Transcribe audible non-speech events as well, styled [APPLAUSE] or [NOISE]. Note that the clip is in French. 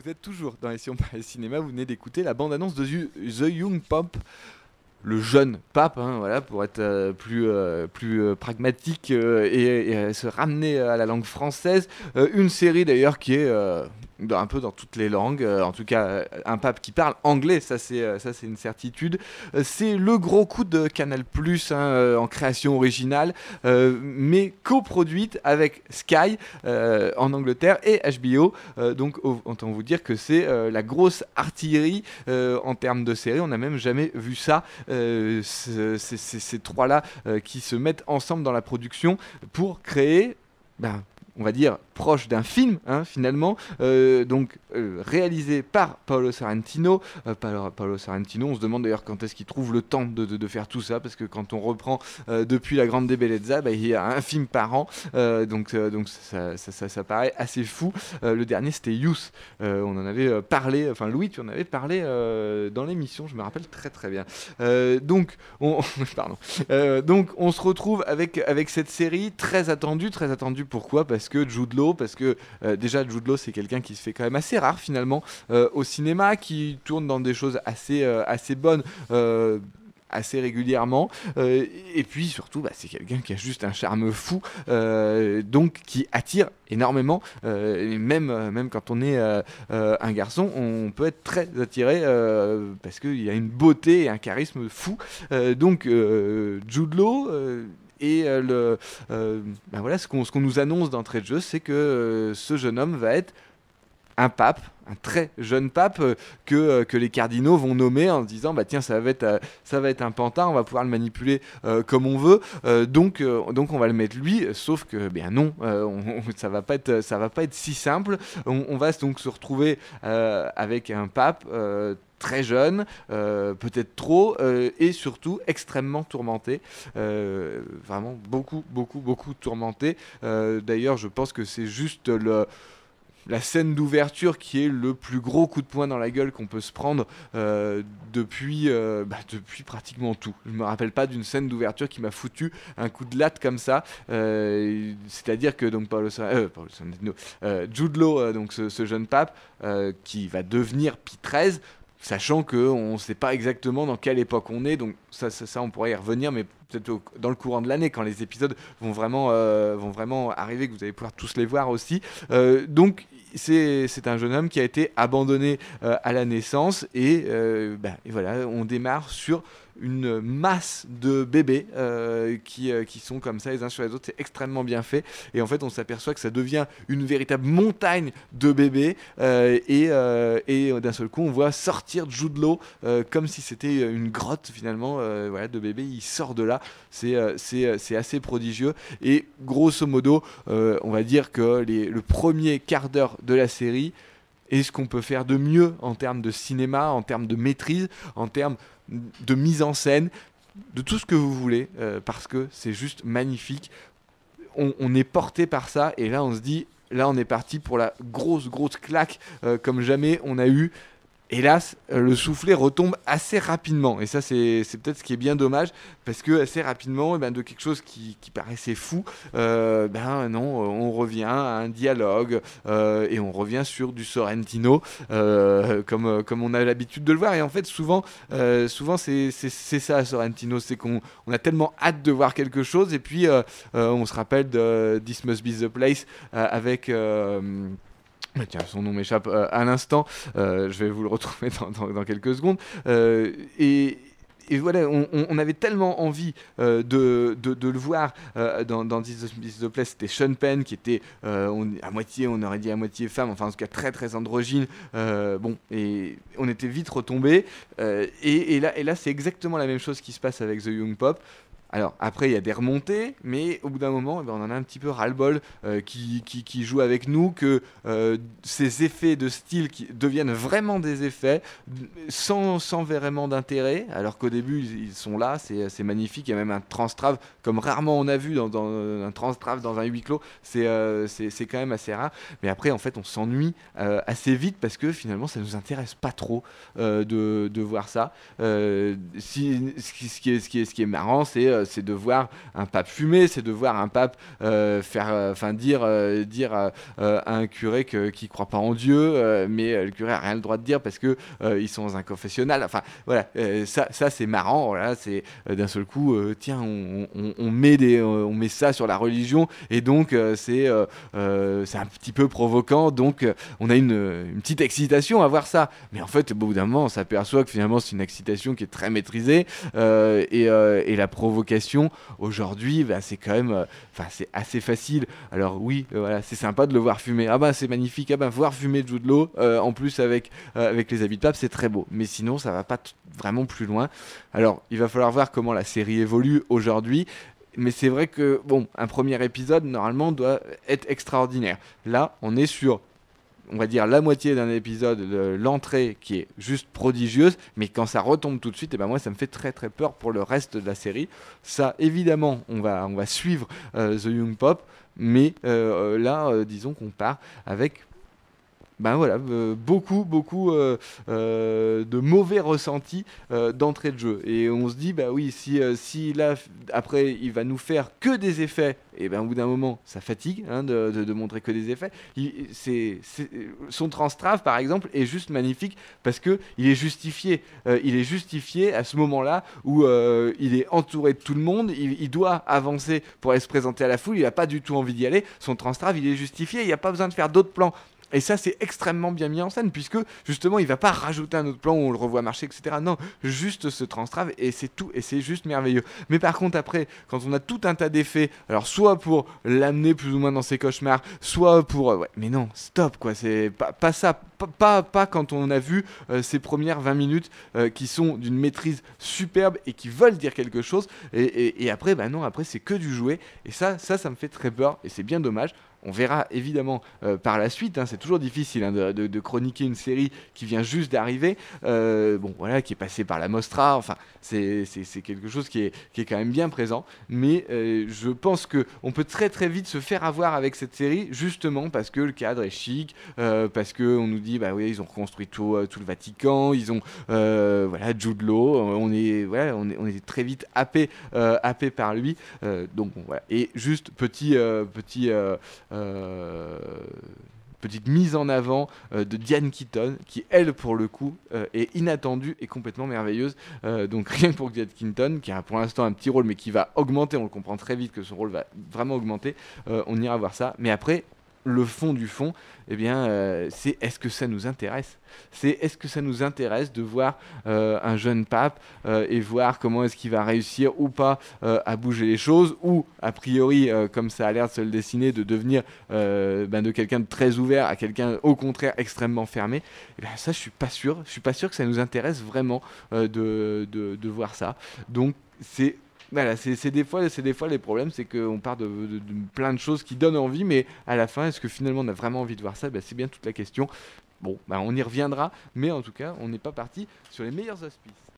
Vous êtes toujours dans les [LAUGHS] cinémas, Cinéma, vous venez d'écouter la bande-annonce de The Young Pope, le jeune pape, hein, voilà, pour être euh, plus, euh, plus euh, pragmatique et se ramener à la langue française. une série d'ailleurs qui est un peu dans toutes les langues. Euh, en tout cas, euh, un pape qui parle anglais, ça c'est euh, ça c'est une certitude. c'est le gros coup de Canal hein, en création originale, mais coproduite avec Sky en Angleterre et HBO. Donc donc autant vous dire que c'est la grosse artillerie en termes de série. On n'a même jamais vu ça. ces trois là qui se mettent ensemble dans la production pour créer ben, on va dire, proche d'un film, hein, finalement, euh, donc euh, réalisé par Paolo Sorrentino. Euh, Paolo, Sorrentino, on se demande d'ailleurs quand est-ce qu'il trouve le temps de, faire tout ça, parce que quand on reprend depuis La Grande Bellezza, bah, il y a un film par an, donc, donc ça, ça, paraît assez fou. le dernier, c'était Youth, on en avait parlé, enfin Louis, tu en avais parlé dans l'émission, je me rappelle très très bien. donc, on, [LAUGHS] pardon. donc, on se retrouve avec, avec cette série très attendue, très attendue pourquoi Parce que Jude Law, parce que euh, déjà Jude Law c'est quelqu'un qui se fait quand même assez rare finalement euh, au cinéma, qui tourne dans des choses assez, euh, assez bonnes assez régulièrement. et puis surtout, bah, c'est quelqu'un qui a juste un charme fou, donc qui attire énormément. et même, même quand on est un garçon, on peut être très attiré parce qu'il y a une beauté et un charisme fou. donc Jude Law et euh, le, euh, ben voilà, ce qu'on nous annonce d'entrée de jeu, c'est que euh, ce jeune homme va être un pape, un très jeune pape que, que les cardinaux vont nommer en se disant bah tiens ça va être ça va être un pantin, on va pouvoir le manipuler comme on veut, donc donc on va le mettre lui, sauf que eh non, ça va pas être ça va pas être si simple, on, on va donc se retrouver avec un pape très jeune, euh, peut-être trop, euh, et surtout extrêmement tourmenté. Euh, vraiment beaucoup, beaucoup, beaucoup tourmenté. D'ailleurs, je pense que c'est juste le la scène d'ouverture qui est le plus gros coup de poing dans la gueule qu'on peut se prendre depuis, bah, depuis pratiquement tout. Je me rappelle pas d'une scène d'ouverture qui m'a foutu un coup de latte comme ça. C'est-à-dire que donc Paolo, Jude donc ce, jeune pape qui va devenir Pi 13, sachant qu'on ne sait pas exactement dans quelle époque on est, donc ça, ça, on pourrait y revenir, mais peut-être dans le courant de l'année, quand les épisodes vont vraiment, euh, vont vraiment arriver, que vous allez pouvoir tous les voir aussi. Euh, donc c'est un jeune homme qui a été abandonné euh, à la naissance, et, bah, et voilà, on démarre sur une masse de bébés euh, qui, euh, qui, sont comme ça les uns sur les autres. C'est extrêmement bien fait. Et en fait, on s'aperçoit que ça devient une véritable montagne de bébés. Euh, et, et d'un seul coup, on voit sortir Jude Law comme si c'était une grotte finalement voilà, de bébés. Il sort de là. C'est, c'est, assez prodigieux. Et grosso modo, on va dire que les, le premier quart d'heure de la série, et ce qu'on peut faire de mieux en termes de cinéma, en termes de maîtrise, en termes de mise en scène, de tout ce que vous voulez, euh, parce que c'est juste magnifique. On, est porté par ça, et là on se dit, là on est parti pour la grosse, grosse claque euh, comme jamais on a eu hélas, euh, le soufflet retombe assez rapidement. Et ça, c'est peut-être ce qui est bien dommage, parce que assez rapidement, eh ben, de quelque chose qui, paraissait fou, euh, ben non, euh, on revient à un dialogue et on revient sur du Sorrentino, comme, on a l'habitude de le voir. Et en fait, souvent, souvent c'est ça, Sorrentino, c'est qu'on a tellement hâte de voir quelque chose, et puis on se rappelle de This Must Be the Place avec. Ah, tiens, son nom m'échappe euh, à l'instant, euh, je vais vous le retrouver dans, quelques secondes. Euh, et, voilà, on, avait tellement envie de, le voir dans, dans the Place. C'était Sean Penn qui était à moitié, on aurait dit à moitié femme, enfin en tout cas très très androgyne. bon, et on était vite retombé. Et, là, et là c'est exactement la même chose qui se passe avec The Young Pop. Alors après, il y a des remontées, mais au bout d'un moment, eh ben, on en a un petit peu ras-le-bol euh, qui, joue avec nous, que euh, ces effets de style qui deviennent vraiment des effets sans, vraiment d'intérêt, alors qu'au début, ils, sont là, c'est magnifique, il y a même un transtrave, comme rarement on a vu dans, dans un transtrave dans un huis clos, euh, c'est quand même assez rare, mais après, en fait, on s'ennuie assez vite parce que finalement, ça ne nous intéresse pas trop de, voir ça. Si, ce, qui est, ce qui est marrant, c'est... Euh, c'est de voir un pape fumer, c'est de voir un pape euh, faire, euh, enfin dire, dire à un curé que, qui croit pas en Dieu, mais le curé a rien le droit de dire parce que ils sont dans un confessionnal. Enfin voilà, ça, ça c'est marrant. Voilà, c'est d'un seul coup, tiens, on, met des, on met ça sur la religion et donc c'est c'est un petit peu provocant Donc on a une, une petite excitation à voir ça. Mais en fait, au bout d'un moment, on s'aperçoit que finalement, c'est une excitation qui est très maîtrisée et, et, la provocation aujourd'hui, bah, c'est quand même, euh, enfin, c'est assez facile. Alors oui, euh, voilà, c'est sympa de le voir fumer. Ah bah c'est magnifique. Ah ben, voir fumer Jude de l'eau, euh, en plus avec avec les habits de pape, c'est très beau. Mais sinon, ça va pas vraiment plus loin. Alors, il va falloir voir comment la série évolue aujourd'hui. Mais c'est vrai que, bon, un premier épisode, normalement, doit être extraordinaire. Là, on est sur on va dire la moitié d'un épisode, l'entrée qui est juste prodigieuse, mais quand ça retombe tout de suite, et eh ben moi ça me fait très très peur pour le reste de la série. Ça évidemment, on va on va suivre euh, The Young Pop, mais euh, là euh, disons qu'on part avec ben voilà, euh, beaucoup, beaucoup euh, euh, de mauvais ressentis d'entrée de jeu. Et on se dit, ben oui, si, si là, après, il va nous faire que des effets, et ben au bout d'un moment, ça fatigue hein, de, de, montrer que des effets. son transtrave, par exemple, est juste magnifique parce que il est justifié. il est justifié à ce moment-là où il est entouré de tout le monde, il, doit avancer pour aller se présenter à la foule, il n'a pas du tout envie d'y aller. Son transtrave, il est justifié, il n'y a pas besoin de faire d'autres plans. Et ça, c'est extrêmement bien mis en scène, puisque justement, il va pas rajouter un autre plan où on le revoit marcher, etc. Non, juste ce transtrave, et c'est tout, et c'est juste merveilleux. Mais par contre, après, quand on a tout un tas d'effets, alors soit pour l'amener plus ou moins dans ses cauchemars, soit pour. Euh, ouais, mais non, stop, quoi, c'est pas, pas ça, pas, pas, quand on a vu euh, ces premières 20 minutes euh, qui sont d'une maîtrise superbe et qui veulent dire quelque chose, et, après, bah non, après, c'est que du jouet, et ça, ça, ça me fait très peur, et c'est bien dommage. On verra évidemment euh, par la suite, hein, c'est toujours difficile hein, de, chroniquer une série qui vient juste d'arriver, euh, bon voilà, qui est passée par la Mostra, enfin c'est quelque chose qui est, quand même bien présent, mais euh, je pense qu'on peut très très vite se faire avoir avec cette série, justement parce que le cadre est chic, parce qu'on nous dit, bah oui, ils ont reconstruit tout, tout le Vatican, ils ont, voilà, Jude Law, on est, ouais on est, on est très vite happé, happé par lui, donc Et juste petit, petit... Euh, petite mise en avant euh, de Diane Keaton, qui elle pour le coup euh, est inattendue et complètement merveilleuse. donc [LAUGHS] rien que pour Diane Keaton, qui a pour l'instant un petit rôle mais qui va augmenter, on le comprend très vite que son rôle va vraiment augmenter, on ira voir ça. Mais après, le fond du fond, eh bien, euh, c'est est-ce que ça nous intéresse C'est est-ce que ça nous intéresse de voir euh, un jeune pape euh, et voir comment est-ce qu'il va réussir ou pas à bouger les choses ou, a priori, comme ça a l'air de se le dessiner, de devenir ben, de quelqu'un de très ouvert à quelqu'un, au contraire, extrêmement fermé eh ben, ça, je suis pas sûr. Je suis pas sûr que ça nous intéresse vraiment de, de voir ça. Donc, c'est voilà, c'est des fois, c'est des fois les problèmes, c'est qu'on part de, plein de choses qui donnent envie, mais à la fin, est-ce que finalement on a vraiment envie de voir ça ben, C'est bien toute la question. Bon, ben, on y reviendra, mais en tout cas, on n'est pas parti sur les meilleurs auspices.